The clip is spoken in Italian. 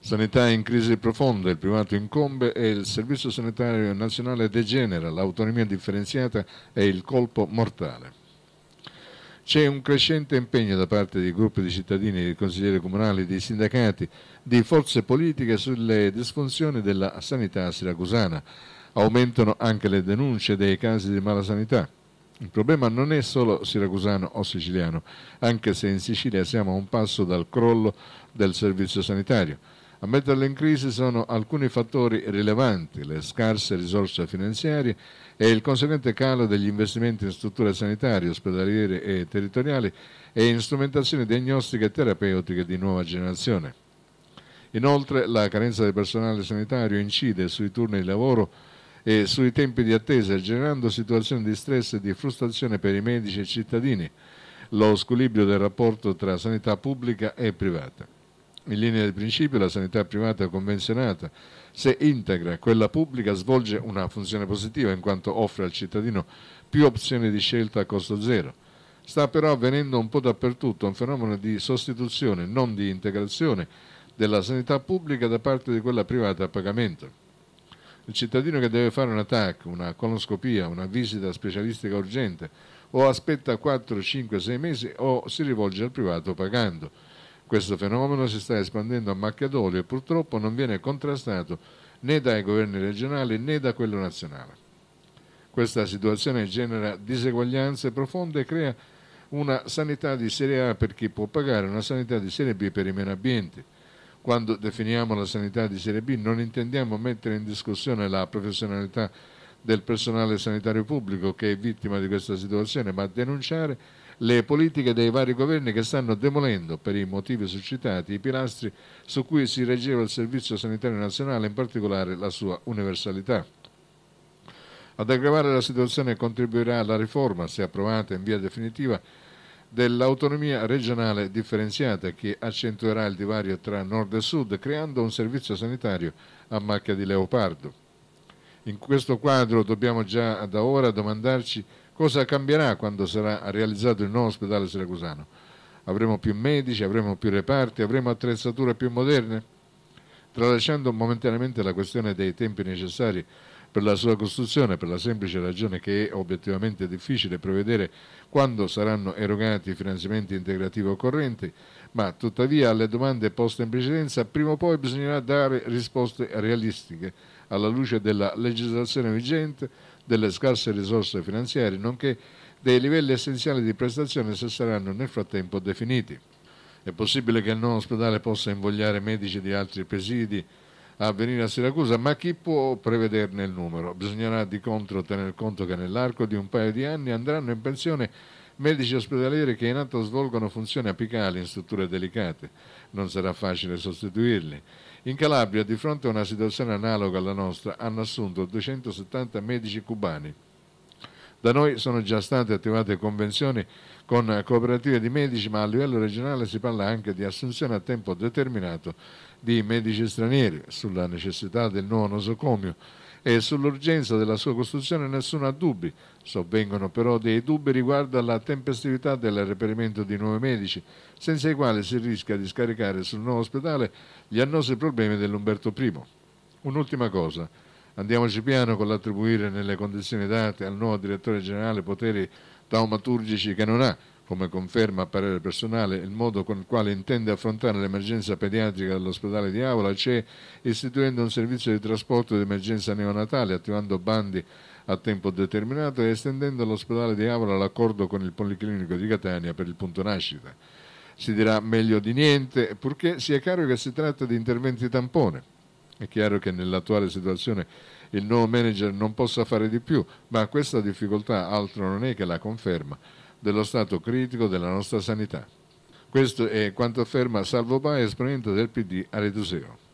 Sanità in crisi profonda, il privato incombe e il Servizio Sanitario Nazionale degenera, l'autonomia differenziata è il colpo mortale. C'è un crescente impegno da parte di gruppi di cittadini, di consiglieri comunali, di sindacati, di forze politiche sulle disfunzioni della sanità siracusana. Aumentano anche le denunce dei casi di malasanità. Il problema non è solo siracusano o siciliano, anche se in Sicilia siamo a un passo dal crollo del servizio sanitario. A metterle in crisi sono alcuni fattori rilevanti, le scarse risorse finanziarie e il conseguente calo degli investimenti in strutture sanitarie, ospedaliere e territoriali e in strumentazioni diagnostiche e terapeutiche di nuova generazione. Inoltre la carenza di personale sanitario incide sui turni di lavoro e sui tempi di attesa, generando situazioni di stress e di frustrazione per i medici e i cittadini, lo squilibrio del rapporto tra sanità pubblica e privata. In linea di principio la sanità privata convenzionata, se integra quella pubblica, svolge una funzione positiva in quanto offre al cittadino più opzioni di scelta a costo zero. Sta però avvenendo un po' dappertutto un fenomeno di sostituzione, non di integrazione, della sanità pubblica da parte di quella privata a pagamento. Il cittadino che deve fare un TAC, una coloscopia, una visita specialistica urgente o aspetta 4, 5, 6 mesi o si rivolge al privato pagando. Questo fenomeno si sta espandendo a macchia d'olio e purtroppo non viene contrastato né dai governi regionali né da quello nazionale. Questa situazione genera diseguaglianze profonde e crea una sanità di serie A per chi può pagare, una sanità di serie B per i meno ambienti. Quando definiamo la sanità di serie B non intendiamo mettere in discussione la professionalità del personale sanitario pubblico che è vittima di questa situazione, ma denunciare le politiche dei vari governi che stanno demolendo, per i motivi suscitati, i pilastri su cui si reggeva il Servizio Sanitario Nazionale, in particolare la sua universalità. Ad aggravare la situazione contribuirà la riforma, se approvata in via definitiva, dell'autonomia regionale differenziata che accentuerà il divario tra nord e sud, creando un servizio sanitario a macchia di leopardo. In questo quadro dobbiamo già da ora domandarci Cosa cambierà quando sarà realizzato il nuovo ospedale siracusano? Avremo più medici, avremo più reparti, avremo attrezzature più moderne? Tralasciando momentaneamente la questione dei tempi necessari per la sua costruzione, per la semplice ragione che è obiettivamente difficile prevedere quando saranno erogati i finanziamenti integrativi occorrenti, ma tuttavia alle domande poste in precedenza prima o poi bisognerà dare risposte realistiche alla luce della legislazione vigente, delle scarse risorse finanziarie, nonché dei livelli essenziali di prestazione se saranno nel frattempo definiti. È possibile che il non ospedale possa invogliare medici di altri presidi a venire a Siracusa, ma chi può prevederne il numero? Bisognerà di contro tener conto che nell'arco di un paio di anni andranno in pensione medici ospedalieri che in atto svolgono funzioni apicali in strutture delicate. Non sarà facile sostituirli. In Calabria, di fronte a una situazione analoga alla nostra, hanno assunto 270 medici cubani. Da noi sono già state attivate convenzioni con cooperative di medici, ma a livello regionale si parla anche di assunzione a tempo determinato di medici stranieri sulla necessità del nuovo nosocomio e sull'urgenza della sua costruzione nessuno ha dubbi. Sovvengono però dei dubbi riguardo alla tempestività del reperimento di nuovi medici, senza i quali si rischia di scaricare sul nuovo ospedale gli annosi problemi dell'Umberto I. Un'ultima cosa. Andiamoci piano con l'attribuire nelle condizioni date al nuovo direttore generale poteri taumaturgici che non ha, come conferma a parere personale il modo con il quale intende affrontare l'emergenza pediatrica dell'ospedale di Aula, c'è istituendo un servizio di trasporto di emergenza neonatale, attivando bandi a tempo determinato e estendendo all'ospedale di Aula l'accordo con il Policlinico di Catania per il punto nascita. Si dirà meglio di niente, purché sia chiaro che si tratta di interventi tampone. È chiaro che nell'attuale situazione il nuovo manager non possa fare di più, ma questa difficoltà altro non è che la conferma dello stato critico della nostra sanità. Questo è quanto afferma Salvo Paes, esponente del PD a Reduseo.